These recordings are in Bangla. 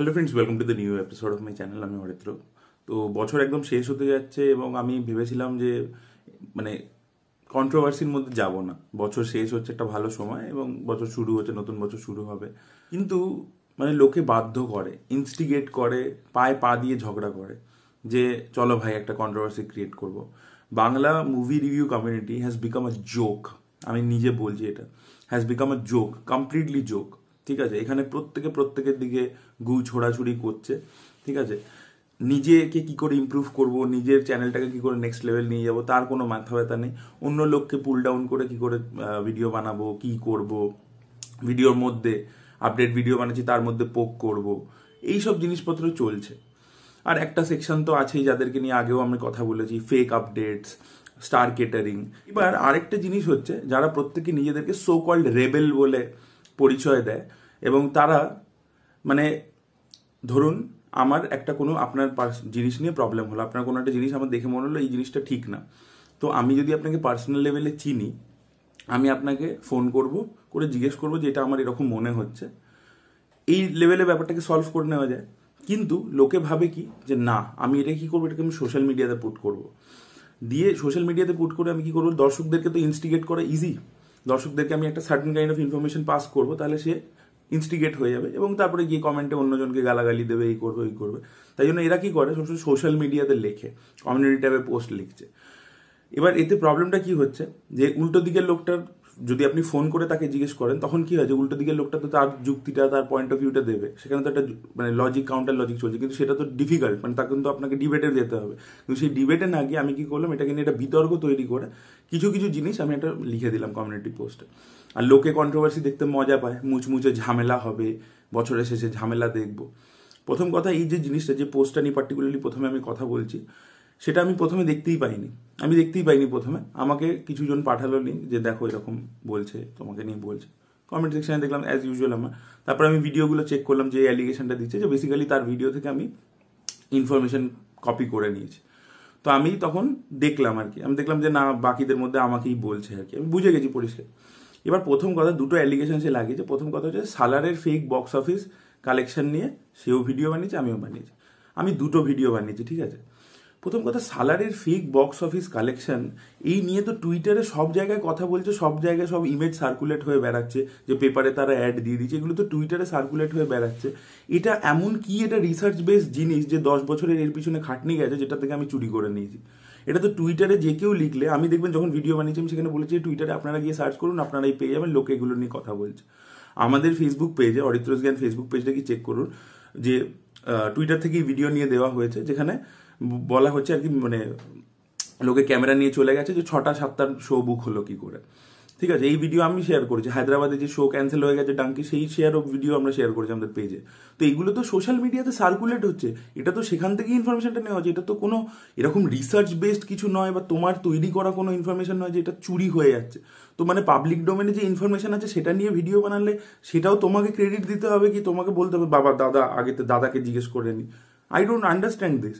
hello friends welcome to the new episode of my channel আমি হরিত্র তো বছর একদম শেষ হতে যাচ্ছে এবং আমি ভেবেছিলাম যে মানে কন্ট্রোভার্সির মধ্যে যাব না বছর শেষ হচ্ছে একটা ভালো সময় এবং বছর শুরু হচ্ছে নতুন বছর শুরু হবে কিন্তু মানে লোকে বাধ্য করে ইনস্টিগেট করে পায়ে পা দিয়ে ঝগড়া করে যে চলো ভাই একটা কন্ট্রোভার্সি ক্রিয়েট করব Bangla movie review community has become a joke আমি নিজে বলছি এটা has become a joke completely joke ঠিক আছে এখানে প্রত্যেকে প্রত্যেকের দিকে গু ছোড়াছুড়ি করছে ঠিক আছে নিজেকে কি করে ইম্প্রুভ করব নিজের চ্যানেলটাকে কি করে নেক্সট লেভেল নিয়ে যাব তার কোনো মাথা ব্যথা নেই অন্য লোককে পুল ডাউন করে কি করে ভিডিও বানাবো কি করব ভিডিওর মধ্যে আপডেট ভিডিও বানাচ্ছি তার মধ্যে পোক করব এই সব জিনিসপত্র চলছে আর একটা সেকশন তো আছেই যাদেরকে নিয়ে আগেও আমি কথা বলেছি ফেক আপডেটস স্টার কেটারিং এবার আরেকটা জিনিস হচ্ছে যারা প্রত্যেকে নিজেদেরকে সো কল্ড রেবেল বলে পরিচয় দেয় এবং তারা মানে ধরুন আমার একটা কোনো আপনার জিনিস নিয়ে প্রবলেম হলো আপনার কোনো একটা জিনিস আমার দেখে মনে হলো এই জিনিসটা ঠিক না তো আমি যদি আপনাকে পার্সোনাল লেভেলে চিনি আমি আপনাকে ফোন করব করে জিজ্ঞেস করব যে এটা আমার এরকম মনে হচ্ছে এই লেভেলে ব্যাপারটাকে সলভ করে নেওয়া যায় কিন্তু লোকে ভাবে কি যে না আমি এটা কি করবো এটাকে আমি সোশ্যাল মিডিয়াতে পুট করব দিয়ে সোশ্যাল মিডিয়াতে পুট করে আমি কি করবো দর্শকদেরকে তো ইনস্টিগেট করা ইজি দর্শকদেরকে আমি একটা certain kind of information pass করবো তাহলে সে ইনস্টিগেট হয়ে যাবে এবং তারপরে গিয়ে কমেন্টে অন্যজনকে গালাগালি দেবে এই করবে ওই করবে তাই জন্য এরা কি করে সবসময় সোশ্যাল মিডিয়াতে লেখে কমিউনিটি ট্যাবে পোস্ট লিখছে এবার এতে প্রবলেমটা কি হচ্ছে যে উল্টো দিকের লোকটার যদি আপনি ফোন করে তাকে জিজ্ঞেস করেন তখন কি হয় যে উল্টো দিকের লোকটা তো তার যুক্তিটা তার পয়েন্ট অফ ভিউটা দেবে সেখানে তো একটা মানে লজিক কাউন্টার লজিক চলছে কিন্তু সেটা তো ডিফিকাল্ট মানে তাকে কিন্তু আপনাকে ডিবেটে যেতে হবে কিন্তু সেই ডিবেটে না গিয়ে আমি কি করলাম এটাকে নিয়ে একটা বিতর্ক তৈরি করে কিছু কিছু জিনিস আমি একটা লিখে দিলাম কমিউনিটি পোস্টে আর লোকে কন্ট্রোভার্সি দেখতে মজা পায় মুচমুচে ঝামেলা হবে বছরের শেষে ঝামেলা দেখব প্রথম কথা এই যে জিনিসটা যে পোস্টটা নিয়ে পার্টিকুলারলি প্রথমে আমি কথা বলছি সেটা আমি প্রথমে দেখতেই পাইনি আমি দেখতেই পাইনি প্রথমে আমাকে কিছুজন পাঠালো লিঙ্ক যে দেখো এরকম বলছে তোমাকে নিয়ে বলছে কমেন্ট সেকশানে দেখলাম অ্যাজ ইউজুয়াল আমার তারপর আমি ভিডিওগুলো চেক করলাম যে অ্যালিগেশনটা দিচ্ছে যে বেসিক্যালি তার ভিডিও থেকে আমি ইনফরমেশন কপি করে নিয়েছি তো আমি তখন দেখলাম আর কি আমি দেখলাম যে না বাকিদের মধ্যে আমাকেই বলছে আর কি আমি বুঝে গেছি পরিষ্কার এবার প্রথম কথা দুটো অ্যালিগেশন সে লাগিয়েছে প্রথম কথা হচ্ছে সালারের ফেক বক্স অফিস কালেকশন নিয়ে সেও ভিডিও বানিয়েছে আমিও বানিয়েছি আমি দুটো ভিডিও বানিয়েছি ঠিক আছে প্রথম কথা সালারের ফেক বক্স অফিস কালেকশন এই নিয়ে তো টুইটারে সব জায়গায় কথা বলছে সব জায়গায় সব ইমেজ সার্কুলেট হয়ে বেড়াচ্ছে যে পেপারে তারা অ্যাড দিয়ে দিচ্ছে এগুলো তো টুইটারে সার্কুলেট হয়ে বেড়াচ্ছে এটা এমন কি এটা রিসার্চ বেস জিনিস যে দশ বছরের এর পিছনে খাটনি গেছে যেটা থেকে আমি চুরি করে নিয়েছি এটা তো টুইটারে যে কেউ লিখলে আমি দেখবেন যখন ভিডিও বানিয়েছি আমি সেখানে বলেছি টুইটারে আপনারা গিয়ে সার্চ করুন আপনারাই পেয়ে যাবেন লোকে এগুলো নিয়ে কথা বলছে আমাদের ফেসবুক পেজে অরিত্রজ জ্ঞান ফেসবুক পেজটা কি চেক করুন যে টুইটার থেকেই ভিডিও নিয়ে দেওয়া হয়েছে যেখানে বলা হচ্ছে আর কি মানে লোকে ক্যামেরা নিয়ে চলে গেছে যে ছটা সাতটার শো বুক হলো কি করে ঠিক আছে এই ভিডিও আমি শেয়ার করেছি হায়দ্রাবাদে যে শো ক্যান্সেল হয়ে গেছে ডাঙ্কি সেই শেয়ার ভিডিও আমরা শেয়ার করেছি আমাদের পেজে তো এইগুলো তো সোশ্যাল মিডিয়াতে সার্কুলেট হচ্ছে এটা তো সেখান থেকেই ইনফরমেশনটা নেওয়া হচ্ছে এটা তো কোনো এরকম রিসার্চ বেসড কিছু নয় বা তোমার তৈরি করা কোনো ইনফরমেশন নয় যে এটা চুরি হয়ে যাচ্ছে তো মানে পাবলিক ডোমেনে যে ইনফরমেশন আছে সেটা নিয়ে ভিডিও বানালে সেটাও তোমাকে ক্রেডিট দিতে হবে কি তোমাকে বলতে হবে বাবা দাদা আগে তো দাদাকে জিজ্ঞেস করে নি আই ডোন্ট আন্ডারস্ট্যান্ড দিস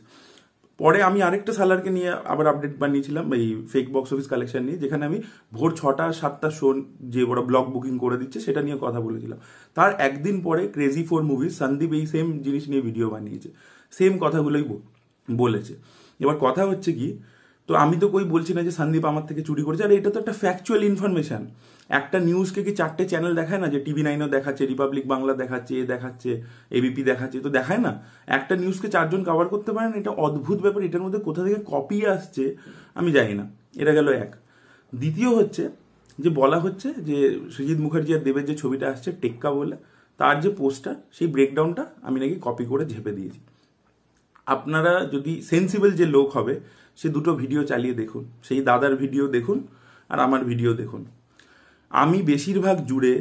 পরে আমি আরেকটা সালারকে নিয়ে আবার আপডেট বানিয়েছিলাম এই ফেক বক্স অফিস কালেকশন নিয়ে যেখানে আমি ভোর ছটা সাতটা শো যে ওরা ব্লক বুকিং করে দিচ্ছে সেটা নিয়ে কথা বলেছিলাম তার একদিন পরে ক্রেজি ফোর মুভি সন্দীপ এই সেম জিনিস নিয়ে ভিডিও বানিয়েছে সেম কথাগুলোই বলেছে এবার কথা হচ্ছে কি তো আমি তো কই বলছি না যে সন্দীপ আমার থেকে চুরি করেছে আর এটা তো একটা ফ্যাকচুয়াল ইনফরমেশন একটা নিউজকে কি চারটে চ্যানেল দেখায় না যে টিভি নাইনও দেখাচ্ছে রিপাবলিক বাংলা দেখাচ্ছে এ দেখাচ্ছে এবিপি দেখাচ্ছে তো দেখায় না একটা নিউজকে চারজন কভার করতে পারেন এটা অদ্ভুত ব্যাপার এটার মধ্যে কোথা থেকে কপি আসছে আমি জানি না এটা গেল এক দ্বিতীয় হচ্ছে যে বলা হচ্ছে যে সুজিৎ মুখার্জি আর দেবের যে ছবিটা আসছে টেক্কা বলে তার যে পোস্টটা সেই ব্রেকডাউনটা আমি নাকি কপি করে ঝেপে দিয়েছি আপনারা যদি সেন্সিবল যে লোক হবে সে দুটো ভিডিও চালিয়ে দেখুন সেই দাদার ভিডিও দেখুন আর আমার ভিডিও দেখুন আমি বেশিরভাগ জুড়ে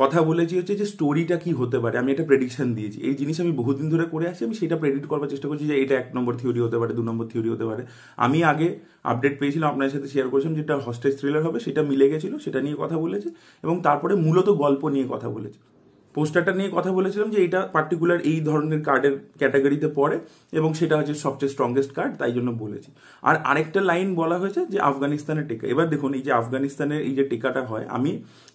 কথা বলেছি হচ্ছে যে স্টোরিটা কি হতে পারে আমি এটা প্রেডিকশন দিয়েছি এই জিনিস আমি বহুদিন ধরে করে আসছি আমি সেটা প্রেডিক্ট করবার চেষ্টা করছি যে এটা এক নম্বর থিওরি হতে পারে দু নম্বর থিওরি হতে পারে আমি আগে আপডেট পেয়েছিলাম আপনার সাথে শেয়ার করেছিলাম যেটা হস্টেজ থ্রিলার হবে সেটা মিলে গেছিলো সেটা নিয়ে কথা বলেছি এবং তারপরে মূলত গল্প নিয়ে কথা বলেছি পোস্টারটা নিয়ে কথা বলেছিলাম যে এটা পার্টিকুলার এই ধরনের কার্ডের ক্যাটাগরিতে পড়ে এবং সেটা হচ্ছে সবচেয়ে স্ট্রংগেস্ট কার্ড তাই জন্য বলেছি আর আরেকটা লাইন বলা হয়েছে যে আফগানিস্তানের টিকা এবার দেখুন এই যে আফগানিস্তানের এই যে টিকাটা হয় আমি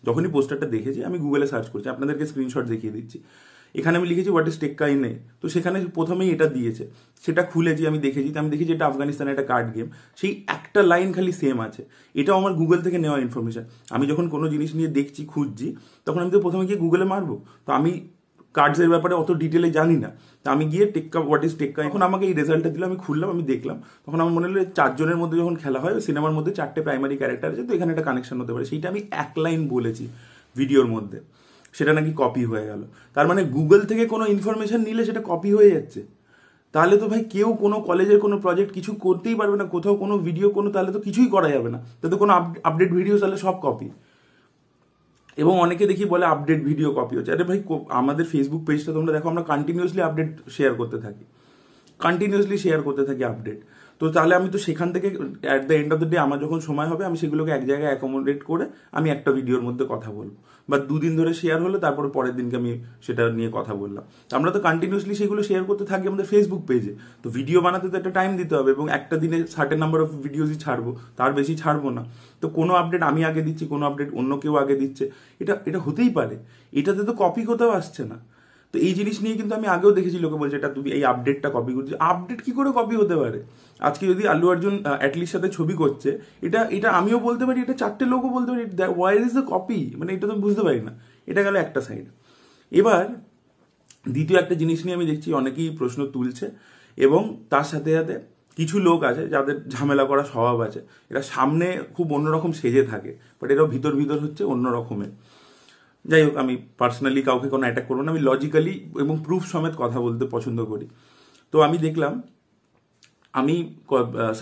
যখনই পোস্টারটা দেখেছি আমি গুগলে সার্চ করছি আপনাদেরকে স্ক্রিনশট দেখিয়ে দিচ্ছি এখানে আমি লিখেছি হোয়াট ইজ টেক্কা ইন নেই তো সেখানে প্রথমেই এটা দিয়েছে সেটা খুলেছি আমি দেখেছি আমি দেখেছি এটা আফগানিস্তানে একটা কার্ড গেম সেই একটা লাইন খালি সেম আছে এটাও আমার গুগল থেকে নেওয়া ইনফরমেশন আমি যখন কোনো জিনিস নিয়ে দেখছি খুঁজছি তখন আমি তো প্রথমে গিয়ে গুগলে মারবো তো আমি কার্ডসের ব্যাপারে অত ডিটেলে জানি না তা আমি গিয়ে টেক্কা হোয়াট ইজ টেক্কা এখন আমাকে এই রেজাল্টটা দিল আমি খুললাম আমি দেখলাম তখন আমার মনে হলো চারজনের মধ্যে যখন খেলা হয় সিনেমার মধ্যে চারটে প্রাইমারি ক্যারেক্টার আছে তো এখানে একটা কানেকশন হতে পারে সেইটা আমি এক লাইন বলেছি ভিডিওর মধ্যে সেটা নাকি কপি হয়ে গেল তার মানে গুগল থেকে কোনো ইনফরমেশান নিলে সেটা কপি হয়ে যাচ্ছে তাহলে তো ভাই কেউ কোনো কলেজের কোনো প্রজেক্ট কিছু করতেই পারবে না কোথাও কোনো ভিডিও কোনো তাহলে তো কিছুই করা যাবে না তাতে কোনো আপডেট ভিডিও তাহলে সব কপি এবং অনেকে দেখি বলে আপডেট ভিডিও কপি হচ্ছে আরে ভাই আমাদের ফেসবুক পেজটা তোমরা দেখো আমরা কন্টিনিউসলি আপডেট শেয়ার করতে থাকি কন্টিনিউসলি শেয়ার করতে থাকি আপডেট তো তাহলে আমি তো সেখান থেকে at the end of the day আমার যখন সময় হবে আমি সেগুলোকে এক জায়গায় অ্যাকোমোডেট করে আমি একটা ভিডিওর মধ্যে কথা বলবো বা দুদিন ধরে শেয়ার হলো তারপর পরের দিনকে আমি সেটা নিয়ে কথা বললাম আমরা তো কন্টিনিউসলি সেগুলো শেয়ার করতে থাকি আমাদের ফেসবুক পেজে তো ভিডিও বানাতে তো একটা টাইম দিতে হবে এবং একটা দিনে সার্টেন নাম্বার অফ ভিডিওসই ছাড়বো তার বেশি ছাড়বো না তো কোনো আপডেট আমি আগে দিচ্ছি কোনো আপডেট অন্য কেউ আগে দিচ্ছে এটা এটা হতেই পারে এটাতে তো কপি কোথাও আসছে না তো এই জিনিস নিয়ে কিন্তু আমি আগেও দেখেছি লোকে বলছে এটা তুমি এই আপডেটটা কপি করছি আপডেট কি করে কপি হতে পারে আজকে যদি আল্লু অর্জুন অ্যাটলির সাথে ছবি করছে এটা এটা আমিও বলতে পারি এটা চারটে লোকও বলতে পারি ওয়ার ইজ দ্য কপি মানে এটা তো বুঝতে পারি না এটা গেল একটা সাইড এবার দ্বিতীয় একটা জিনিস নিয়ে আমি দেখছি অনেকেই প্রশ্ন তুলছে এবং তার সাথে সাথে কিছু লোক আছে যাদের ঝামেলা করা স্বভাব আছে এরা সামনে খুব অন্যরকম সেজে থাকে বাট এরাও ভিতর ভিতর হচ্ছে অন্য রকমের যাই হোক আমি পার্সোনালি কাউকে কোনো অ্যাটাক করবো না আমি লজিক্যালি এবং প্রুফ সমেত কথা বলতে পছন্দ করি তো আমি দেখলাম আমি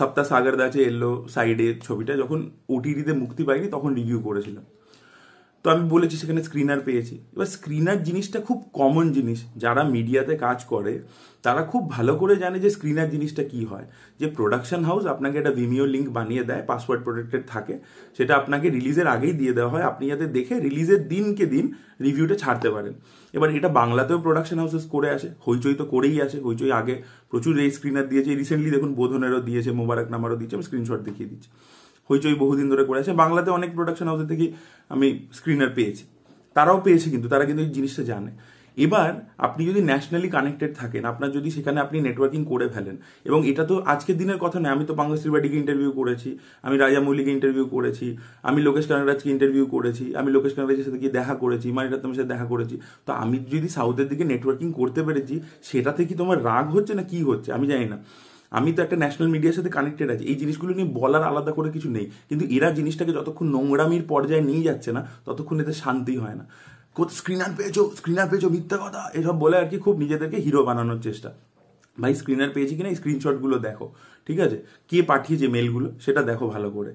সপ্তাহ সাগারদাছে এলো সাইডে ছবিটা যখন ওটিটিতে মুক্তি পাইনি তখন রিভিউ করেছিলাম তো আমি বলেছি সেখানে স্ক্রিনার পেয়েছি এবার স্ক্রিনার জিনিসটা খুব কমন জিনিস যারা মিডিয়াতে কাজ করে তারা খুব ভালো করে জানে যে স্ক্রিনার জিনিসটা কি হয় যে প্রোডাকশন হাউস আপনাকে একটা ভিমিও লিঙ্ক বানিয়ে দেয় পাসওয়ার্ড প্রোটেক্টেড থাকে সেটা আপনাকে রিলিজের আগেই দিয়ে দেওয়া হয় আপনি যাতে দেখে রিলিজের দিনকে দিন রিভিউটা ছাড়তে পারেন এবার এটা বাংলাতেও প্রোডাকশন হাউসেস করে আসে হইচই তো করেই আসে হইচই আগে প্রচুর এই স্ক্রিনার দিয়েছে রিসেন্টলি দেখুন বোধনেরও দিয়েছে মোবারক নামারও দিয়েছে আমি স্ক্রিনশট দেখিয়ে দিচ্ছি হইচই বহুদিন ধরে করে আছে বাংলাতে অনেক প্রোডাকশন হাউসে থেকে আমি স্ক্রিনার পেয়েছি তারাও পেয়েছে কিন্তু তারা কিন্তু এই জিনিসটা জানে এবার আপনি যদি ন্যাশনালি কানেক্টেড থাকেন আপনার যদি সেখানে আপনি নেটওয়ার্কিং করে ফেলেন এবং এটা তো আজকের দিনের কথা নয় আমি তো পাঙ্গজ ত্রিপাঠীকে ইন্টারভিউ করেছি আমি রাজা মৌলিকে ইন্টারভিউ করেছি আমি লোকেশ কানারাজকে ইন্টারভিউ করেছি আমি লোকেশ কানারাজের সাথে গিয়ে দেখা করেছি রাত্মের সাথে দেখা করেছি তো আমি যদি সাউথের দিকে নেটওয়ার্কিং করতে পেরেছি সেটাতে কি তোমার রাগ হচ্ছে না কি হচ্ছে আমি জানি না আমি তো একটা ন্যাশনাল মিডিয়ার সাথে কানেক্টেড আছি এই জিনিসগুলো নিয়ে বলার আলাদা করে কিছু নেই কিন্তু এরা জিনিসটাকে যতক্ষণ নোংরামির পর্যায়ে নিয়ে যাচ্ছে না ততক্ষণ এতে শান্তি হয় না কোথায় স্ক্রিনার পেয়েছো স্ক্রিনার পেয়েছো মিথ্যা কথা এসব বলে আর কি খুব নিজেদেরকে হিরো বানানোর চেষ্টা ভাই স্ক্রিনার পেয়েছি কিনা স্ক্রিনশটগুলো দেখো ঠিক আছে কে পাঠিয়েছে মেলগুলো সেটা দেখো ভালো করে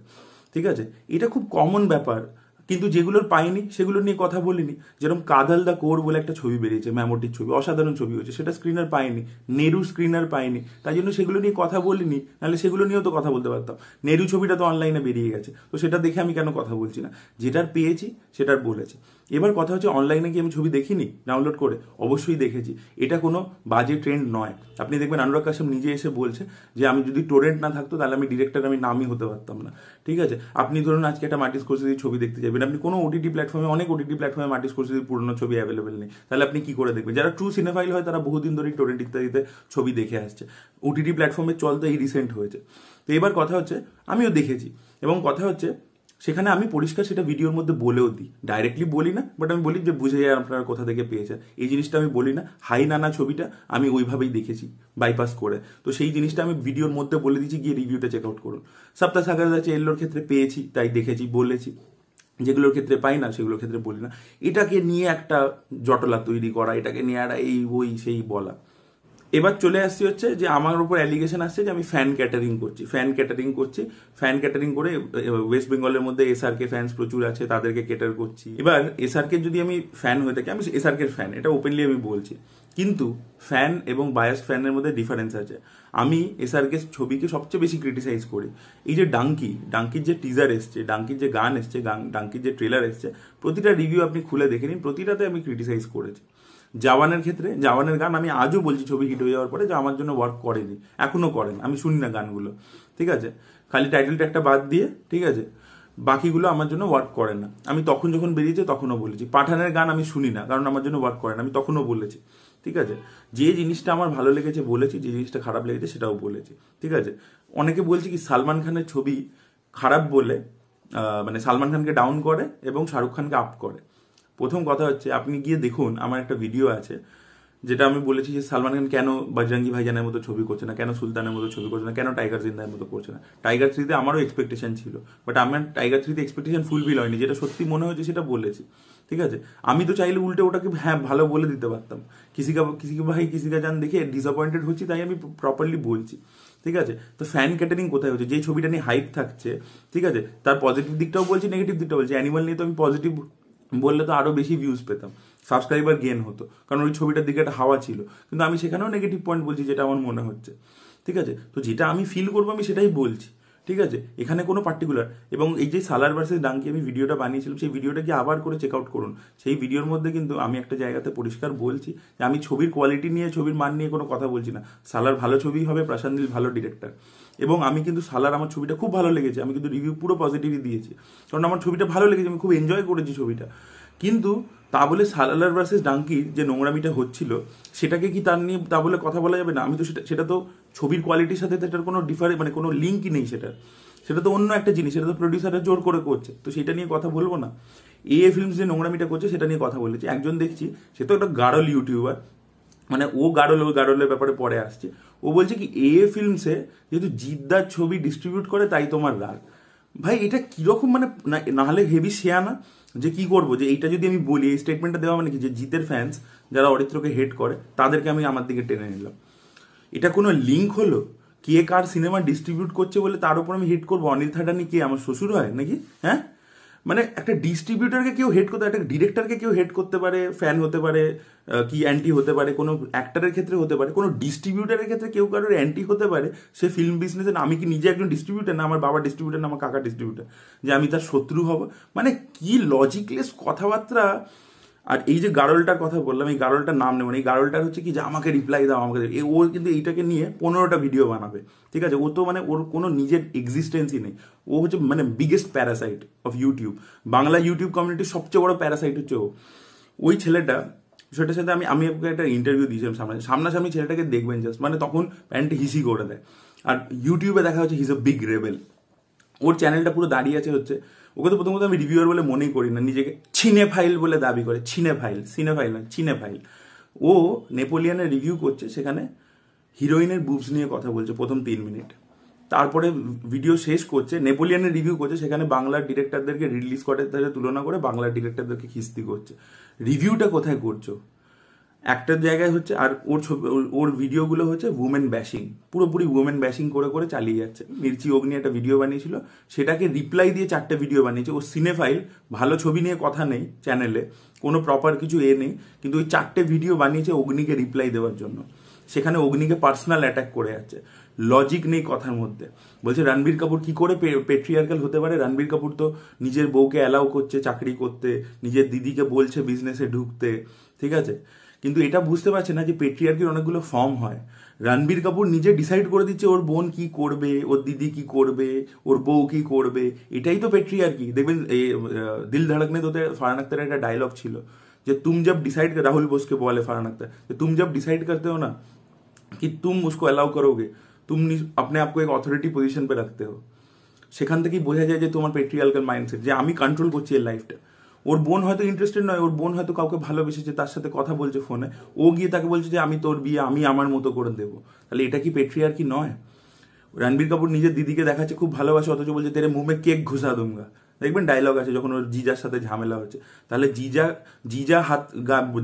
ঠিক আছে এটা খুব কমন ব্যাপার কিন্তু যেগুলোর পাইনি সেগুলো নিয়ে কথা বলিনি যেরকম কাদাল দ্য কোর বলে একটা ছবি বেরিয়েছে ম্যামোটির ছবি অসাধারণ ছবি হয়েছে সেটা স্ক্রিনার পাইনি নেরু স্ক্রিনার পাইনি তাই জন্য সেগুলো নিয়ে কথা বলিনি নাহলে সেগুলো নিয়েও তো কথা বলতে পারতাম নেরু ছবিটা তো অনলাইনে বেরিয়ে গেছে তো সেটা দেখে আমি কেন কথা বলছি না যেটার পেয়েছি সেটার বলেছি এবার কথা হচ্ছে অনলাইনে কি আমি ছবি দেখিনি ডাউনলোড করে অবশ্যই দেখেছি এটা কোনো বাজে ট্রেন্ড নয় আপনি দেখবেন আনুরাগ কাশ্যপ নিজে এসে বলছে যে আমি যদি টোরেন্ট না থাকতো তাহলে আমি ডিরেক্টর আমি নামই হতে পারতাম না ঠিক আছে আপনি ধরুন আজকে একটা মার্টিস কোর্সের ছবি দেখতে যাবেন আপনি কোনো ওটিটি প্ল্যাটফর্মে অনেক ওটিটি প্ল্যাটফর্মে মার্টিস কোর্সের পুরনো ছবি অ্যাভেলেবেল নেই তাহলে আপনি কি করে দেখবেন যারা ট্রু সিনেফাইল হয় তারা বহুদিন ধরেই টোরেন্ট ইত্যাদিতে ছবি দেখে আসছে ওটিটি প্ল্যাটফর্মের চল তো এই রিসেন্ট হয়েছে তো এবার কথা হচ্ছে আমিও দেখেছি এবং কথা হচ্ছে সেখানে আমি পরিষ্কার সেটা ভিডিওর মধ্যে বলেও দিই ডাইরেক্টলি বলি না বাট আমি বলি যে বুঝে যায় আপনারা কোথা থেকে পেয়েছেন এই জিনিসটা আমি বলি না হাই নানা ছবিটা আমি ওইভাবেই দেখেছি বাইপাস করে তো সেই জিনিসটা আমি ভিডিওর মধ্যে বলে দিচ্ছি গিয়ে রিভিউটা চেক আউট করুন সপ্তাহ সাগর আছে এল্লোর ক্ষেত্রে পেয়েছি তাই দেখেছি বলেছি যেগুলোর ক্ষেত্রে পাই না সেগুলোর ক্ষেত্রে বলি না এটাকে নিয়ে একটা জটলা তৈরি করা এটাকে নিয়ে একটা এই ওই সেই বলা এবার চলে আসছি হচ্ছে যে আমার উপর অ্যালিগেশন আসছে যে আমি ফ্যান ক্যাটারিং করছি ফ্যান ক্যাটারিং করছি ফ্যান ক্যাটারিং করে ওয়েস্ট বেঙ্গলের মধ্যে এসআরকে ফ্যান্স প্রচুর আছে তাদেরকে ক্যাটার করছি এবার এসআরকে যদি আমি ফ্যান হয়ে থাকি আমি এসআরকে ফ্যান এটা ওপেনলি আমি বলছি কিন্তু ফ্যান এবং বায়াস ফ্যানের মধ্যে ডিফারেন্স আছে আমি এসআরকে ছবিকে সবচেয়ে বেশি ক্রিটিসাইজ করি এই যে ডাঙ্কি ডাঙ্কির যে টিজার এসছে ডাঙ্কির যে গান এসছে ডাঙ্কির যে ট্রেলার এসছে প্রতিটা রিভিউ আপনি খুলে দেখে নিন প্রতিটাতে আমি ক্রিটিসাইজ করেছি জাওয়ানের ক্ষেত্রে জাওয়ানের গান আমি আজও বলছি ছবি হিট হয়ে যাওয়ার পরে যে আমার জন্য ওয়ার্ক করেনি এখনও করেন আমি শুনি না গানগুলো ঠিক আছে খালি টাইটেলটা একটা বাদ দিয়ে ঠিক আছে বাকিগুলো আমার জন্য ওয়ার্ক করে না আমি তখন যখন বেরিয়েছে তখনও বলেছি পাঠানের গান আমি শুনি না কারণ আমার জন্য ওয়ার্ক করে না আমি তখনও বলেছি ঠিক আছে যে জিনিসটা আমার ভালো লেগেছে বলেছি যে জিনিসটা খারাপ লেগেছে সেটাও বলেছি ঠিক আছে অনেকে বলছে কি সালমান খানের ছবি খারাপ বলে মানে সালমান খানকে ডাউন করে এবং শাহরুখ খানকে আপ করে প্রথম কথা হচ্ছে আপনি গিয়ে দেখুন আমার একটা ভিডিও আছে যেটা আমি বলেছি যে সালমান খান কেন বজরঙ্গি ভাইজানের মতো ছবি করছে না কেন সুলতানের মতো ছবি করছে না কেন টাইগার জিন্দার মতো করছে না টাইগার থ্রিতে আমারও এক্সপেকটেশন ছিল বাট আমার টাইগার থ্রিতে এক্সপেকটেশন ফুলফিল হয়নি যেটা সত্যি মনে হয়েছে সেটা বলেছি ঠিক আছে আমি তো চাইলে উল্টে ওটাকে হ্যাঁ ভালো বলে দিতে পারতাম কিসিকা কিসিকা ভাই কিসিকা যান দেখে ডিসঅপয়েন্টেড হচ্ছি তাই আমি প্রপারলি বলছি ঠিক আছে তো ফ্যান ক্যাটারিং কোথায় হচ্ছে যে ছবিটা নিয়ে হাইপ থাকছে ঠিক আছে তার পজিটিভ দিকটাও বলছি নেগেটিভ দিকটাও বলছি অ্যানিমাল নিয়ে তো আমি পজিটিভ বললে তো আরও বেশি ভিউজ পেতাম সাবস্ক্রাইবার গেন হতো কারণ ওই ছবিটার দিকে একটা হাওয়া ছিল কিন্তু আমি সেখানেও নেগেটিভ পয়েন্ট বলছি যেটা আমার মনে হচ্ছে ঠিক আছে তো যেটা আমি ফিল করবো আমি সেটাই বলছি ঠিক আছে এখানে কোনো পার্টিকুলার এবং এই যে সালার ভার্সেস ডাঙ্কি আমি ভিডিওটা বানিয়েছিলাম সেই ভিডিওটা কি আবার করে চেক আউট করুন সেই ভিডিওর মধ্যে কিন্তু আমি একটা জায়গাতে পরিষ্কার বলছি যে আমি ছবির কোয়ালিটি নিয়ে ছবির মান নিয়ে কোনো কথা বলছি না সালার ভালো ছবি হবে প্রশান্তিল ভালো ডিরেক্টর এবং আমি কিন্তু সালার আমার ছবিটা খুব ভালো লেগেছে আমি কিন্তু রিভিউ পুরো পজিটিভই দিয়েছি কারণ আমার ছবিটা ভালো লেগেছে আমি খুব এনজয় করেছি ছবিটা কিন্তু তা বলে সালার ভার্সেস ডাঙ্কির যে নোংরামিটা হচ্ছিল সেটাকে কি তার নিয়ে তা বলে কথা বলা যাবে না আমি তো সেটা সেটা তো ছবির কোয়ালিটির সাথে সেটার কোনো ডিফারে মানে কোনো লিঙ্কই নেই সেটার সেটা তো অন্য একটা জিনিস সেটা তো প্রডিউসাররা জোর করে করছে তো সেটা নিয়ে কথা বলবো না এ ফিল্মস যে নোংরামিটা করছে সেটা নিয়ে কথা বলেছি একজন দেখছি সে তো একটা গাড়ল ইউটিউবার মানে ও গাড়ল ওই গাড়লের ব্যাপারে পরে আসছে ও বলছে কি এ ফিল্মসে যেহেতু জিদ্দার ছবি ডিস্ট্রিবিউট করে তাই তোমার রাগ ভাই এটা কীরকম মানে না হলে হেভি শেয়া না যে কি করবো যে এইটা যদি আমি বলি এই স্টেটমেন্টটা দেওয়া মানে কি যে জিতের ফ্যান্স যারা অরিত্রকে হেট করে তাদেরকে আমি আমার দিকে টেনে নিলাম এটা কোনো লিঙ্ক হলো কে কার সিনেমা ডিস্ট্রিবিউট করছে বলে তার উপর আমি হিট করবো অনিল থাডানি কে আমার শ্বশুর হয় নাকি হ্যাঁ মানে একটা ডিস্ট্রিবিউটারকে কেউ হেড করতে একটা ডিরেক্টরকে কেউ হেড করতে পারে ফ্যান হতে পারে কি অ্যান্টি হতে পারে কোনো অ্যাক্টারের ক্ষেত্রে হতে পারে কোনো ডিস্ট্রিবিউটারের ক্ষেত্রে কেউ কারোর অ্যান্টি হতে পারে সে ফিল্ম বিজনেসে আমি কি নিজে একজন ডিস্ট্রিবিউটার না আমার বাবা ডিস্ট্রিবিউটার না আমার কাকা ডিস্ট্রিবিউটার যে আমি তার শত্রু হব মানে কি লজিকলেস কথাবার্তা আর এই যে গারলটার কথা বললাম এই গারলটার নাম নেব না এই গারলটার হচ্ছে কি যে আমাকে রিপ্লাই দাও আমাকে ও কিন্তু এইটাকে নিয়ে পনেরোটা ভিডিও বানাবে ঠিক আছে ও তো মানে ওর কোনো নিজের এক্সিস্টেন্সই নেই ও হচ্ছে মানে biggest parasite of YouTube Bangla YouTube কমিউনিটির সবচেয়ে বড় প্যারাসাইট হচ্ছে ও ওই ছেলেটা সেটার সাথে আমি আমি ওকে একটা ইন্টারভিউ দিয়েছিলাম সামনে সামনাসামনি ছেলেটাকে দেখবেন জাস্ট মানে তখন প্যান্ট হিসি করে দেয় আর ইউটিউবে দেখা হচ্ছে হিজ অ বিগ রেবেল ওর চ্যানেলটা পুরো দাঁড়িয়ে আছে হচ্ছে ওকে তো প্রথমত আমি রিভিউয়ার বলে মনেই করি না নিজেকে ছিনে ফাইল বলে দাবি করে ছিনে ফাইল সিনে ফাইল না ছিনে ফাইল ও নেপোলিয়ানের রিভিউ করছে সেখানে হিরোইনের বুবস নিয়ে কথা বলছে প্রথম তিন মিনিট তারপরে ভিডিও শেষ করছে নেপোলিয়ানের রিভিউ করছে সেখানে বাংলার ডিরেক্টরদেরকে রিলিজ কটের সাথে তুলনা করে বাংলার ডিরেক্টরদেরকে খিস্তি করছে রিভিউটা কোথায় করছো একটা জায়গায় হচ্ছে আর ওর ছবি ওর ভিডিওগুলো হচ্ছে উমেন ব্যাশিং পুরোপুরি উমেন ব্যাশিং করে করে চালিয়ে যাচ্ছে মির্চি অগ্নি একটা ভিডিও বানিয়েছিল সেটাকে রিপ্লাই দিয়ে চারটে ভিডিও বানিয়েছে ও সিনেফাইল ভালো ছবি নিয়ে কথা নেই চ্যানেলে কোনো প্রপার কিছু এ নেই কিন্তু ওই চারটে ভিডিও বানিয়েছে অগ্নিকে রিপ্লাই দেওয়ার জন্য সেখানে অগ্নিকে পার্সোনাল অ্যাটাক করে যাচ্ছে লজিক নেই কথার মধ্যে বলছে রণবীর কাপুর কি করে পেট্রিয়ার্কাল হতে পারে রণবীর কাপুর তো নিজের বউকে অ্যালাউ করছে চাকরি করতে নিজের দিদিকে বলছে বিজনেসে ঢুকতে ঠিক আছে কিন্তু এটা বুঝতে পারছে না যে পেট্রিয়ার্কির অনেকগুলো ফর্ম হয় রণবীর কাপুর নিজে ডিসাইড করে দিচ্ছে ওর বোন কি করবে ওর দিদি কি করবে ওর বউ কি করবে এটাই তো পেট্রিয়ার্কি দেখবেন দিল ধড়কনে তোদের ফারহান আক্তারের একটা ডায়লগ ছিল যে তুম জব ডিসাইড রাহুল বোসকে বলে ফারহান আক্তার যে তুম জব ডিসাইড করতে হো না কি তুম উসকো অ্যালাউ করোগে তুম আপনি আপকো এক অথরিটি পজিশন পে রাখতে হো সেখান থেকেই বোঝা যায় যে তোমার পেট্রিয়ার্কাল মাইন্ডসেট যে আমি কন্ট্রোল করছি এই লাইফটা ওর বোন হয়তো ইন্টারেস্টেড নয় ওর বোন হয়তো কাউকে ভালোবেসেছে তার সাথে কথা বলছে ফোনে ও গিয়ে তাকে বলছে যে আমি তোর বিয়ে আমি আমার মতো করে দেব তাহলে এটা কি পেট্রিয়ার কি নয় রণবীর কাপুর নিজের দিদিকে দেখাচ্ছে খুব ভালোবাসে অথচ বলছে তেরে মুমে কেক ঘুষা দুমগা দেখবেন ডায়লগ আছে যখন ওর জিজার সাথে ঝামেলা হচ্ছে তাহলে জিজা জিজা হাত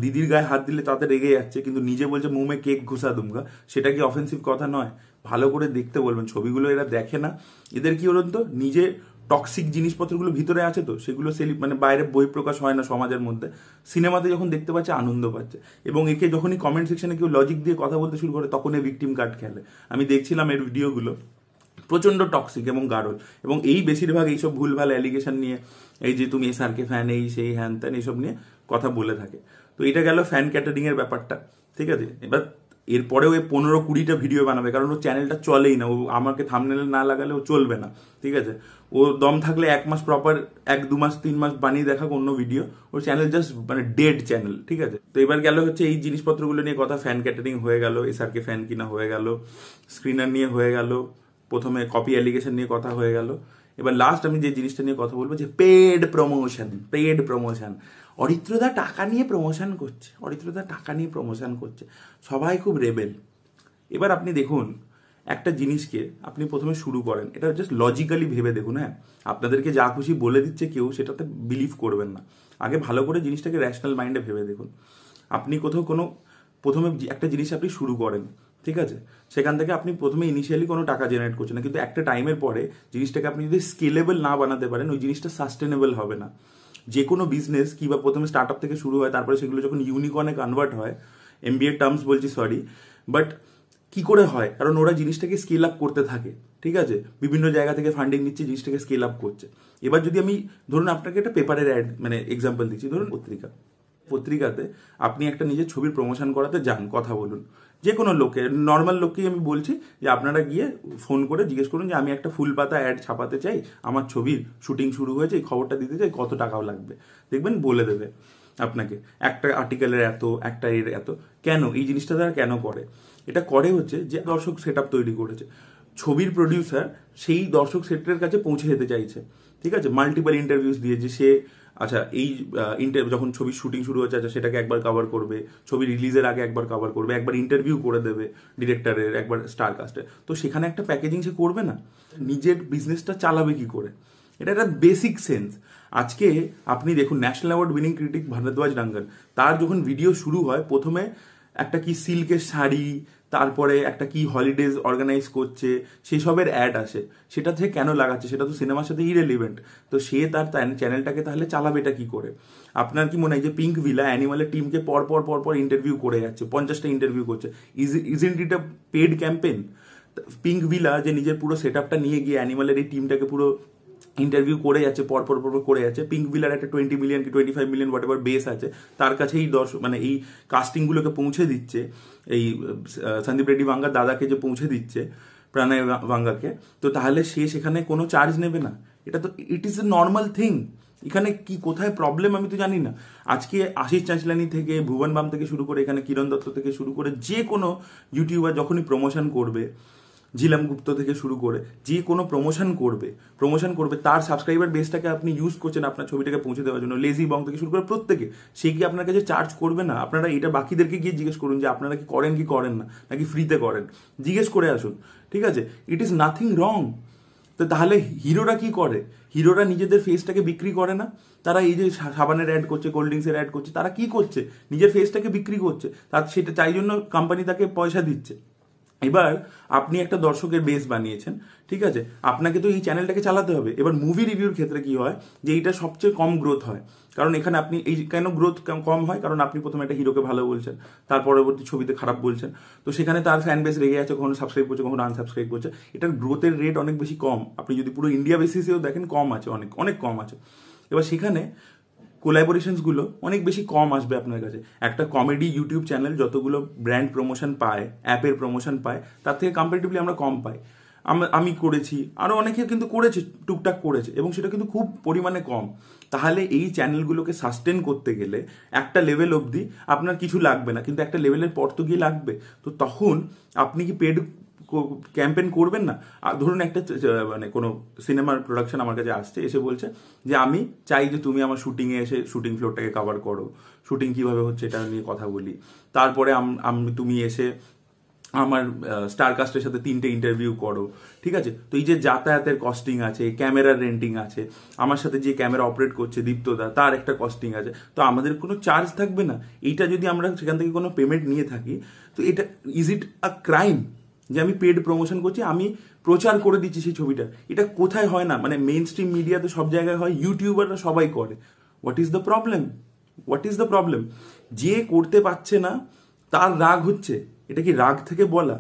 দিদির গায়ে হাত দিলে তাতে রেগে যাচ্ছে কিন্তু নিজে বলছে মুমে কেক ঘুষা দুমগা সেটা কি অফেন্সিভ কথা নয় ভালো করে দেখতে বলবেন ছবিগুলো এরা দেখে না এদের কি বলুন তো নিজে টক্সিক জিনিসপত্রগুলো ভিতরে আছে তো সেগুলো সেলি মানে বাইরে বই প্রকাশ হয় না সমাজের মধ্যে সিনেমাতে যখন দেখতে পাচ্ছে আনন্দ পাচ্ছে এবং একে যখনই কমেন্ট সেকশনে কেউ লজিক দিয়ে কথা বলতে শুরু করে তখন এ ভিকটিম কার্ড খেলে আমি দেখছিলাম এর ভিডিওগুলো প্রচণ্ড টক্সিক এবং গাঢ় এবং এই বেশিরভাগ এইসব ভুলভাল অ্যালিগেশন নিয়ে এই যে তুমি এসআরকে ফ্যান এই সেই হ্যান ত্যান এইসব নিয়ে কথা বলে থাকে তো এটা গেল ফ্যান ক্যাটারিংয়ের ব্যাপারটা ঠিক আছে এবার এরপরেও ওই পনেরো কুড়িটা ভিডিও বানাবে কারণ ও চ্যানেলটা চলেই না ও আমাকে থামনেল না লাগালে ও চলবে না ঠিক আছে ও দম থাকলে এক মাস প্রপার এক দু মাস তিন মাস বানিয়ে দেখাক অন্য ভিডিও ওর চ্যানেল জাস্ট মানে ডেড চ্যানেল ঠিক আছে তো এবার গেল হচ্ছে এই জিনিসপত্রগুলো নিয়ে কথা ফ্যান ক্যাটারিং হয়ে গেল এসআরকে ফ্যান কিনা হয়ে গেল স্ক্রিনার নিয়ে হয়ে গেল প্রথমে কপি অ্যালিগেশন নিয়ে কথা হয়ে গেল এবার লাস্ট আমি যে জিনিসটা নিয়ে কথা বলবো যে পেড প্রমোশন পেড প্রমোশন অরিত্রদা টাকা নিয়ে প্রমোশন করছে অরিত্রদা টাকা নিয়ে প্রমোশন করছে সবাই খুব রেবেল এবার আপনি দেখুন একটা জিনিসকে আপনি প্রথমে শুরু করেন এটা জাস্ট লজিক্যালি ভেবে দেখুন হ্যাঁ আপনাদেরকে যা খুশি বলে দিচ্ছে কেউ সেটাতে বিলিভ করবেন না আগে ভালো করে জিনিসটাকে র্যাশনাল মাইন্ডে ভেবে দেখুন আপনি কোথাও কোনো প্রথমে একটা জিনিস আপনি শুরু করেন ঠিক আছে সেখান থেকে আপনি প্রথমে ইনিশিয়ালি কোনো টাকা জেনারেট করছেন না কিন্তু একটা টাইমের পরে জিনিসটাকে আপনি যদি স্কেলেবল না বানাতে পারেন ওই জিনিসটা সাস্টেনেবল হবে না যে কোনো বিজনেস কিংবা প্রথমে স্টার্ট আপ থেকে শুরু হয় তারপরে সেগুলো যখন ইউনিকর্নে কনভার্ট হয় এম এমবিএ টার্মস বলছি সরি বাট কি করে হয় কারণ ওরা জিনিসটাকে স্কেল আপ করতে থাকে ঠিক আছে বিভিন্ন জায়গা থেকে ফান্ডিং নিচ্ছে জিনিসটাকে স্কেল আপ করছে এবার যদি আমি ধরুন আপনাকে একটা পেপারের অ্যাড মানে এক্সাম্পল দিচ্ছি ধরুন পত্রিকা পত্রিকাতে আপনি একটা নিজের ছবির প্রমোশন করাতে যান কথা বলুন যে কোনো লোকে নর্মাল লোককেই আমি বলছি যে আপনারা গিয়ে ফোন করে জিজ্ঞেস করুন যে আমি একটা ফুল পাতা অ্যাড ছাপাতে চাই আমার ছবির শুটিং শুরু হয়েছে এই খবরটা দিতে চাই কত টাকাও লাগবে দেখবেন বলে দেবে আপনাকে একটা আর্টিকেলের এত একটা এর এত কেন এই জিনিসটা তারা কেন করে এটা করে হচ্ছে যে দর্শক সেট তৈরি করেছে ছবির প্রডিউসার সেই দর্শক সেটের কাছে পৌঁছে যেতে চাইছে ঠিক আছে মাল্টিপাল ইন্টারভিউস দিয়ে যে সে আচ্ছা এই ইন্টার যখন ছবির শুটিং শুরু হচ্ছে আচ্ছা সেটাকে একবার কভার করবে ছবি রিলিজের আগে একবার কভার করবে একবার ইন্টারভিউ করে দেবে ডিরেক্টরের একবার স্টার কাস্টের তো সেখানে একটা প্যাকেজিং সে করবে না নিজের বিজনেসটা চালাবে কি করে এটা একটা বেসিক সেন্স আজকে আপনি দেখুন national award winning critic Bharadwaj Rangan তার যখন ভিডিও শুরু হয় প্রথমে একটা কি সিল্কের শাড়ি তারপরে একটা কি হলিডেজ অর্গানাইজ করছে সেসবের অ্যাড আসে সেটা থেকে কেন লাগাচ্ছে সেটা তো সিনেমার সাথে ইরেলিভেন্ট তো সে তার চ্যানেলটাকে তাহলে চালাবে এটা কি করে আপনার কি মনে হয় যে পিঙ্ক ভিলা অ্যানিমালের টিমকে পর পর পর পর ইন্টারভিউ করে যাচ্ছে পঞ্চাশটা ইন্টারভিউ করছে is is it paid campaign Pinkvilla যে নিজের পুরো সেট নিয়ে গিয়ে অ্যানিমালের এই টিমটাকে পুরো ইন্টারভিউ করে যাচ্ছে পরপর পরপর করে যাচ্ছে পিঙ্ক বিলার একটা টোয়েন্টি মিলিয়ন কি twenty five million whatever base আছে তার কাছেই দশ মানে এই কাস্টিংগুলোকে পৌঁছে দিচ্ছে এই সন্দীপ রেড্ডি ভাঙ্গার দাদাকে যে পৌঁছে দিচ্ছে প্রাণায় ভাঙ্গাকে তো তাহলে সে সেখানে কোনো চার্জ নেবে না এটা তো it is a normal thing এখানে কি কোথায় প্রবলেম আমি তো জানি না আজকে আশিস চাঁচলানি থেকে ভুবন বাম থেকে শুরু করে এখানে কিরণ দত্ত থেকে শুরু করে যে কোনো ইউটিউবার যখনই প্রমোশন করবে জিলাম গুপ্ত থেকে শুরু করে যে কোনো প্রমোশন করবে প্রমোশন করবে তার সাবস্ক্রাইবার বেসটাকে আপনি ইউজ করছেন আপনার ছবিটাকে পৌঁছে দেওয়ার জন্য লেজি বং থেকে শুরু করে প্রত্যেকে সে কি আপনার কাছে চার্জ করবে না আপনারা এটা বাকিদেরকে গিয়ে জিজ্ঞেস করুন যে আপনারা কি করেন কি করেন না নাকি ফ্রিতে করেন জিজ্ঞেস করে আসুন ঠিক আছে ইট ইজ নাথিং রং তো তাহলে হিরোরা কি করে হিরোরা নিজেদের ফেসটাকে বিক্রি করে না তারা এই যে সাবানের অ্যাড করছে কোল্ড ড্রিঙ্কসের অ্যাড করছে তারা কি করছে নিজের ফেসটাকে বিক্রি করছে তার সেটা তাই জন্য কোম্পানি তাকে পয়সা দিচ্ছে এবার আপনি একটা দর্শকের বেস বানিয়েছেন ঠিক আছে আপনাকে তো এই চ্যানেলটাকে চালাতে হবে এবার মুভি রিভিউর ক্ষেত্রে কি হয় যে এইটা সবচেয়ে কম গ্রোথ হয় কারণ এখানে আপনি এই কেন গ্রোথ কম হয় কারণ আপনি প্রথমে একটা হিরোকে ভালো বলছেন তার পরবর্তী ছবিতে খারাপ বলছেন তো সেখানে তার ফ্যান বেস রেগে আছে কখনো সাবস্ক্রাইব করছে কখনো আনসাবস্ক্রাইব করছে এটার গ্রোথের রেট অনেক বেশি কম আপনি যদি পুরো ইন্ডিয়া বেসিসেও দেখেন কম আছে অনেক অনেক কম আছে এবার সেখানে কোলাবোরেশনসগুলো অনেক বেশি কম আসবে আপনার কাছে একটা কমেডি ইউটিউব চ্যানেল যতগুলো ব্র্যান্ড প্রমোশন পায় অ্যাপের প্রমোশন পায় তার থেকে কম্পারেটিভলি আমরা কম পাই আমি করেছি আরও অনেকে কিন্তু করেছে টুকটাক করেছে এবং সেটা কিন্তু খুব পরিমাণে কম তাহলে এই চ্যানেলগুলোকে সাস্টেন করতে গেলে একটা লেভেল অবধি আপনার কিছু লাগবে না কিন্তু একটা লেভেলের পর তো গিয়ে লাগবে তো তখন আপনি কি পেড ক্যাম্পেন করবেন না আর ধরুন একটা মানে কোনো সিনেমার প্রোডাকশন আমার কাছে আসছে এসে বলছে যে আমি চাই যে তুমি আমার শুটিংয়ে এসে শুটিং ফ্লোরটাকে কভার করো শুটিং কিভাবে হচ্ছে এটা নিয়ে কথা বলি তারপরে আমি তুমি এসে আমার স্টারকাস্টের সাথে তিনটে ইন্টারভিউ করো ঠিক আছে তো এই যে যাতায়াতের কস্টিং আছে ক্যামেরার রেন্টিং আছে আমার সাথে যে ক্যামেরা অপারেট করছে দীপ্তদা তার একটা কস্টিং আছে তো আমাদের কোনো চার্জ থাকবে না এইটা যদি আমরা সেখান থেকে কোনো পেমেন্ট নিয়ে থাকি তো এটা ইজ ইট আ ক্রাইম যে আমি পেড প্রমোশন করছি আমি প্রচার করে দিচ্ছি সেই ছবিটা এটা কোথায় হয় না মানে মেন স্ট্রিম মিডিয়াতে সব জায়গায় হয় ইউটিউবাররা সবাই করে what is the problem what is the problem যে করতে পারছে না তার রাগ হচ্ছে এটা কি রাগ থেকে বলা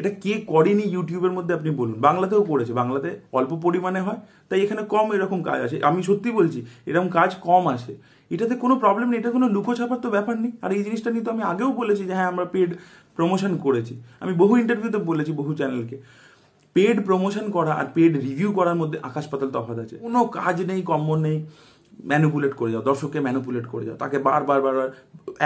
এটা কে করেনি ইউটিউবের মধ্যে আপনি বলুন বাংলাতেও করেছে বাংলাতে অল্প পরিমাণে হয় তাই এখানে কম এরকম কাজ আসে আমি সত্যি বলছি এরকম কাজ কম আসে এটাতে কোনো প্রবলেম নেই এটা কোনো লুকোছাপার তো ব্যাপার নেই আর এই জিনিসটা নিয়ে তো আমি আগেও বলেছি যে হ্যাঁ আমরা পেড প্রমোশন করেছি আমি বহু ইন্টারভিউতে বলেছি বহু চ্যানেলকে পেড প্রমোশন করা আর পেড রিভিউ করার মধ্যে আকাশ পাতাল তফাত আছে কোনো কাজ নেই কম্ব নেই ম্যানুপুলেট করে যাও দর্শককে ম্যানুপুলেট করে যাও তাকে বারবার বারবার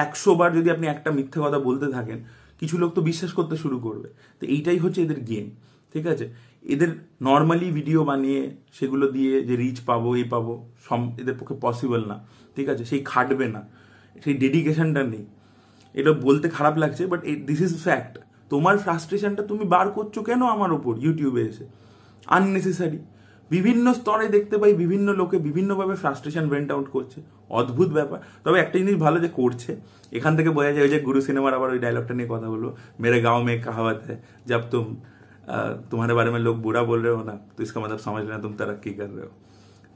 একশো বার যদি আপনি একটা মিথ্যে কথা বলতে থাকেন কিছু লোক তো বিশ্বাস করতে শুরু করবে তো এইটাই হচ্ছে এদের গেম ঠিক আছে এদের নর্মালি ভিডিও বানিয়ে সেগুলো দিয়ে যে রিচ পাবো এই পাবো সম এদের পক্ষে পসিবল না ঠিক আছে সেই খাটবে না সেই ডেডিকেশনটা নেই এটা বলতে খারাপ লাগছে বাট দিস ইজ ফ্যাক্ট তোমার ফ্রাস্ট্রেশনটা তুমি বার করছো কেন আমার ওপর ইউটিউবে এসে আননেসেসারি বিভিন্ন স্তরে দেখতে পাই বিভিন্ন লোকে বিভিন্নভাবে ফ্রাস্ট্রেশন ভেন্ট আউট করছে অদ্ভুত ব্যাপার তবে একটা জিনিস ভালো যে করছে এখান থেকে বোঝা যায় যে গুরু সিনেমার আবার ওই ডায়লগটা নিয়ে কথা বলবো মেরে গাঁও মেয়ে কাহাওয়াত হ্যাঁ জব তুম तुम्हारे बारे में लोग बुरा बोल रहे हो ना तो इसका मतलब समझ लेना तुम तरक्की कर रहे हो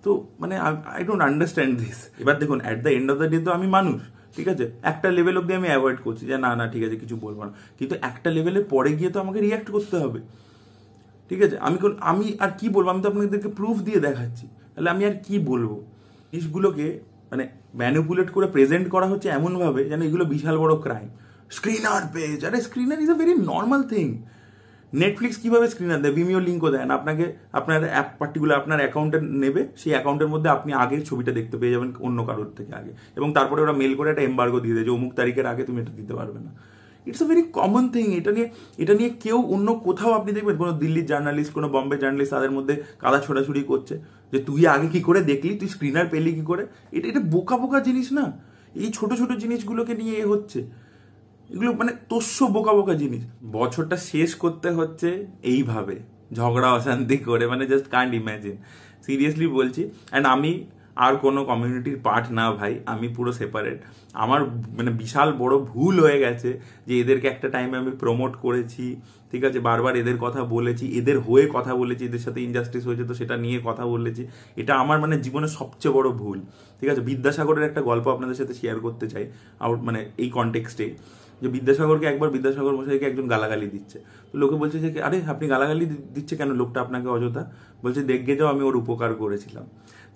তো মানে আই ডোন্ট আন্ডারস্ট্যান্ড দিস এবার দেখুন at the end of the day তো আমি মানুষ ঠিক আছে একটা লেভেল অব্দি আমি অ্যাভয়েড করছি যে না না ঠিক আছে কিছু বলবো না কিন্তু একটা লেভেলের পরে গিয়ে তো আমাকে রিয়াক্ট করতে হবে ঠিক আছে আমি কোন আমি আর কি বলবো আমি তো আপনাদেরকে প্রুফ দিয়ে দেখাচ্ছি তাহলে আমি আর কি বলবো জিনিসগুলোকে মানে ম্যানিপুলেট করে প্রেজেন্ট করা হচ্ছে এমনভাবে যেন এগুলো বিশাল বড় ক্রাইম স্ক্রিনার পেজ আরে screener is a very normal thing Netflix কীভাবে স্ক্রিনার দেয় ভিমিও লিঙ্কও দেন আপনাকে আপনার অ্যাপ পার্টিকুলার আপনার অ্যাকাউন্টে নেবে সেই অ্যাকাউন্টের মধ্যে আপনি আগের ছবিটা দেখতে পেয়ে যাবেন অন্য কারোর থেকে আগে এবং তারপরে ওরা মেল করে একটা এম্বার্গো দিয়ে দেয় যে অমুক তারিখের আগে তুমি এটা দিতে পারবে না it's a very common thing এটা নিয়ে এটা নিয়ে কেউ অন্য কোথাও আপনি দেখবেন কোনো দিল্লির জার্নালিস্ট কোনো বম্বে জার্নালিস্ট তাদের মধ্যে কাদা ছোড়াছুড়ি করছে যে তুই আগে কি করে দেখলি তুই স্ক্রিনার পেলি কি করে এটা এটা বোকা বোকা জিনিস না এই ছোট ছোট জিনিসগুলোকে নিয়ে এ হচ্ছে এগুলো মানে তস্য বোকা বোকা জিনিস বছরটা শেষ করতে হচ্ছে এইভাবে ঝগড়া অশান্তি করে মানে জাস্ট কান্ট ইম্যাজিন সিরিয়াসলি বলছি অ্যান্ড আমি আর কোনো কমিউনিটির পার্ট না ভাই আমি পুরো সেপারেট আমার মানে বিশাল বড় ভুল হয়ে গেছে যে এদেরকে একটা টাইমে আমি প্রমোট করেছি ঠিক আছে বারবার এদের কথা বলেছি এদের হয়ে কথা বলেছি এদের সাথে ইনজাস্টিস হয়েছে তো সেটা নিয়ে কথা বলেছি এটা আমার মানে জীবনের সবচেয়ে বড় ভুল ঠিক আছে বিদ্যাসাগরের একটা গল্প আপনাদের সাথে শেয়ার করতে চাই আউট মানে এই কন্টেক্সটে যে বিদ্যাসাগরকে একবার বিদ্যাসাগর মশাইকে একজন গালাগালি দিচ্ছে তো লোকে বলছে যে আরে আপনি গালাগালি দিচ্ছে কেন লোকটা আপনাকে অযথা বলছে দেখে যাও আমি ওর উপকার করেছিলাম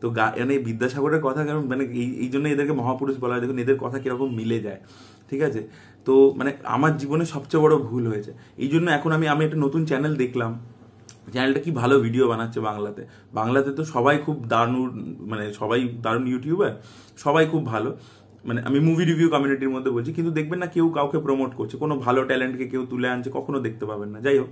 তো মানে মানে বিদ্যাসাগরের কথা কেন মানে এই এই জন্য এদেরকে মহাপুরুষ বলা হয় দেখুন এদের কথা কীরকম মিলে যায় ঠিক আছে তো মানে আমার জীবনে সবচেয়ে বড় ভুল হয়েছে এই জন্য এখন আমি আমি একটা নতুন চ্যানেল দেখলাম চ্যানেলটা কি ভালো ভিডিও বানাচ্ছে বাংলাতে বাংলাতে তো সবাই খুব দারুণ মানে সবাই দারুণ ইউটিউবার সবাই খুব ভালো মানে আমি মুভি রিভিউ কমিউনিটির মধ্যে বলছি কিন্তু দেখবেন না কেউ কাউকে প্রমোট করছে কোনো ভালো ট্যালেন্টকে কেউ তুলে আনছে কখনো দেখতে পাবেন না যাই হোক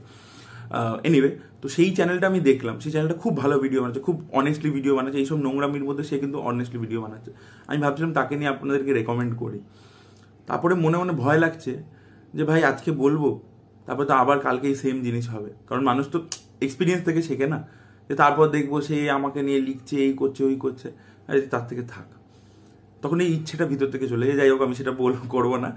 এনিওয়ে তো সেই চ্যানেলটা আমি দেখলাম সেই চ্যানেলটা খুব ভালো ভিডিও বানাচ্ছে খুব অনেস্টলি ভিডিও বানাচ্ছে এইসব নোংরামির মধ্যে সে কিন্তু অনেস্টলি ভিডিও বানাচ্ছে আমি ভাবছিলাম তাকে নিয়ে আপনাদেরকে রেকমেন্ড করি তারপরে মনে মনে ভয় লাগছে যে ভাই আজকে বলবো তারপরে তো আবার কালকেই সেম জিনিস হবে কারণ মানুষ তো এক্সপিরিয়েন্স থেকে শেখে না যে তারপর দেখবো সে আমাকে নিয়ে লিখছে এই করছে ওই করছে তার থেকে থাক তখন এই ইচ্ছেটা ভিতর থেকে চলে যায় যাই হোক আমি সেটা বল করবো না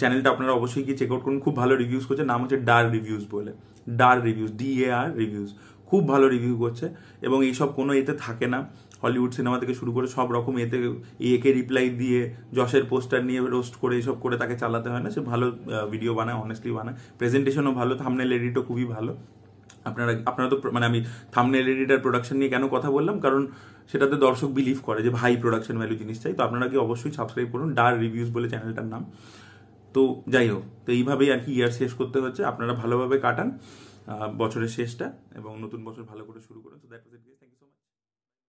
চ্যানেলটা আপনারা অবশ্যই গিয়ে চেক আউট করুন খুব ভালো রিভিউজ করছে নাম হচ্ছে ডার রিভিউজ বলে ডার reviews D A R reviews খুব ভালো রিভিউ করছে এবং এইসব কোনো এতে থাকে না হলিউড সিনেমা থেকে শুরু করে সব রকম এতে একে রিপ্লাই দিয়ে যশের পোস্টার নিয়ে রোস্ট করে এসব করে তাকে চালাতে হয় না সে ভালো ভিডিও বানায় অনেস্টলি বানায় প্রেজেন্টেশনও ভালো থামনেল এডিটও খুবই ভালো আপনারা আপনারা তো মানে আমি থামনেল এডিটার প্রোডাকশন নিয়ে কেন কথা বললাম কারণ সেটাতে দর্শক বিলিভ করে যে ভাই প্রোডাকশন ভ্যালু জিনিস চাই তো আপনারা কি অবশ্যই সাবস্ক্রাইব করুন ডার রিভিউজ বলে চ্যানেলটার নাম তো যাই হোক তো এইভাবেই আর কি ইয়ার শেষ করতে হচ্ছে আপনারা ভালোভাবে কাটান বছরের শেষটা এবং নতুন বছর ভালো করে শুরু করুন তো দ্যাট ওয়াজ